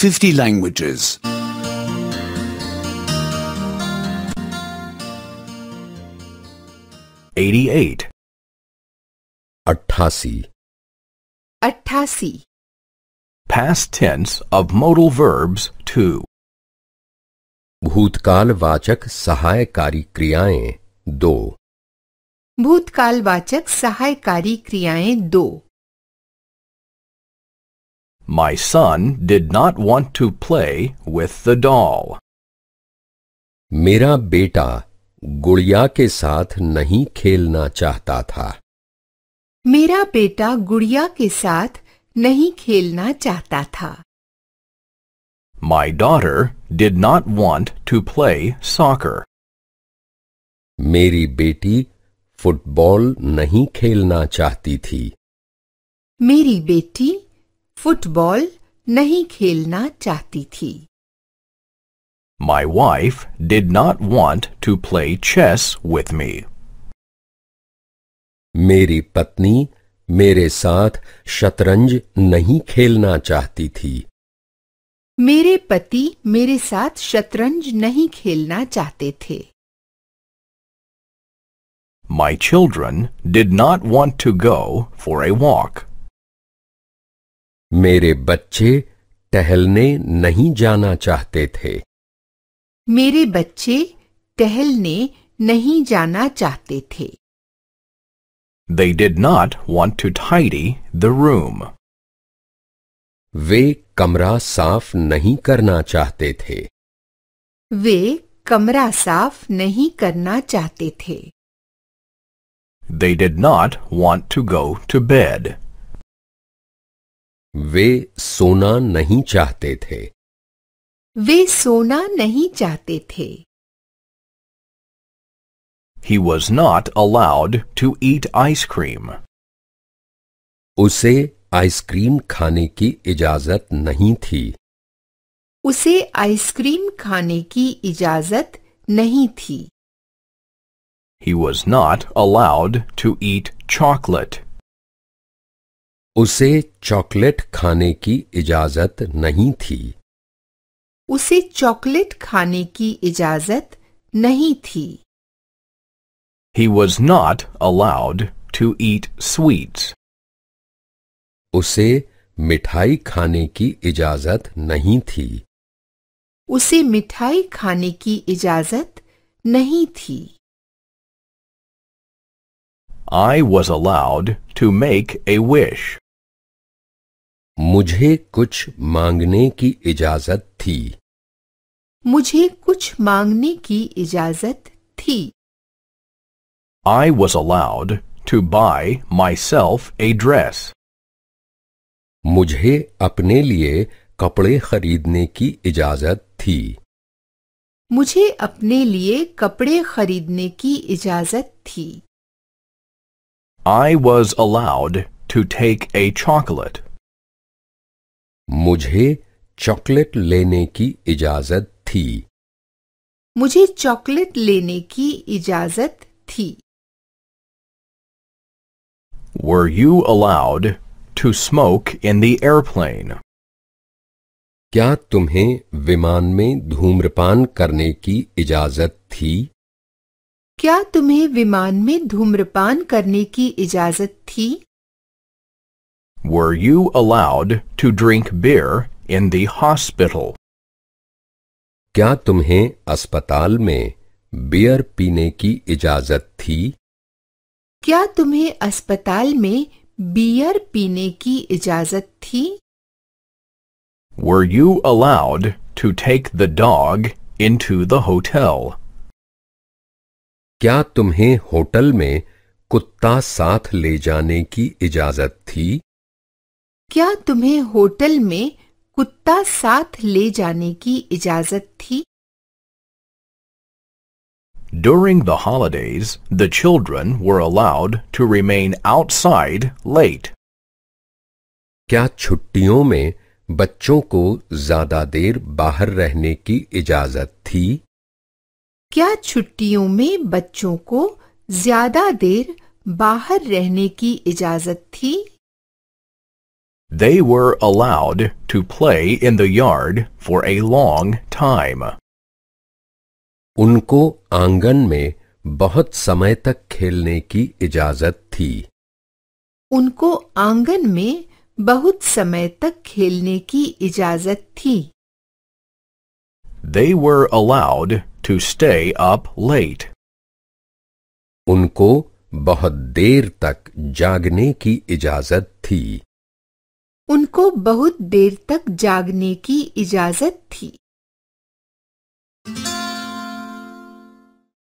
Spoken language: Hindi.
50 languages. 88 88 88 Past tense of modal verbs 2 भूतकालवाचक सहायकारी क्रियाएं दो वाचक सहायकारी क्रियाएं दो My son did not want to play with the doll. मेरा बेटा गुड़िया के साथ नहीं खेलना चाहता था मेरा बेटा गुड़िया के साथ नहीं खेलना चाहता था My daughter did not want to play soccer. मेरी बेटी फुटबॉल नहीं खेलना चाहती थी मेरी बेटी फुटबॉल नहीं खेलना चाहती थी My wife did not want to play chess with me. मेरी पत्नी मेरे साथ शतरंज नहीं खेलना चाहती थी मेरे पति मेरे साथ शतरंज नहीं खेलना चाहते थे My children did not want to go for a walk. मेरे बच्चे टहलने नहीं जाना चाहते थे मेरे बच्चे टहलने नहीं जाना चाहते थे They did not want to tidy the room. वे कमरा साफ नहीं करना चाहते थे वे कमरा साफ नहीं करना चाहते थे They did not want to go to bed. वे सोना नहीं चाहते थे वे सोना नहीं चाहते थे He was not allowed to eat ice cream. उसे आइसक्रीम खाने की इजाजत नहीं थी उसे आइसक्रीम खाने की इजाजत नहीं थी He was not allowed to eat chocolate. उसे चॉकलेट खाने की इजाजत नहीं थी उसे चॉकलेट खाने की इजाजत नहीं थी He was not allowed to eat sweets. उसे मिठाई खाने की इजाजत नहीं थी उसे मिठाई खाने की इजाजत नहीं थी I was allowed to make a wish. मुझे कुछ मांगने की इजाजत थी मुझे कुछ मांगने की इजाजत थी I was allowed to buy myself a dress. मुझे अपने लिए कपड़े खरीदने की इजाजत थी मुझे अपने लिए कपड़े खरीदने की इजाजत थी I was allowed to take a chocolate. मुझे चॉकलेट लेने की इजाजत थी मुझे चॉकलेट लेने की इजाजत थी were you allowed to smoke in the airplane क्या तुम्हें विमान में धूम्रपान करने की इजाजत थी क्या तुम्हें विमान में धूम्रपान करने की इजाजत थी Were you allowed to drink beer in the hospital? क्या तुम्हें अस्पताल में बियर पीने की इजाजत थी क्या तुम्हें अस्पताल में बियर पीने की इजाजत थी Were you allowed to take the dog into the hotel? क्या तुम्हें होटल में कुत्ता साथ ले जाने की इजाजत थी क्या तुम्हें होटल में कुत्ता साथ ले जाने की इजाजत थी during the holidays the children were allowed to remain outside late क्या छुट्टियों में बच्चों को ज्यादा देर बाहर रहने की इजाजत थी क्या छुट्टियों में बच्चों को ज्यादा देर बाहर रहने की इजाजत थी They were allowed to play in the yard for a long time. उनको आंगन में बहुत समय तक खेलने की इजाजत थी उनको आंगन में बहुत समय तक खेलने की इजाजत थी They were allowed to stay up late. उनको बहुत देर तक जागने की इजाजत थी उनको बहुत देर तक जागने की इजाजत थी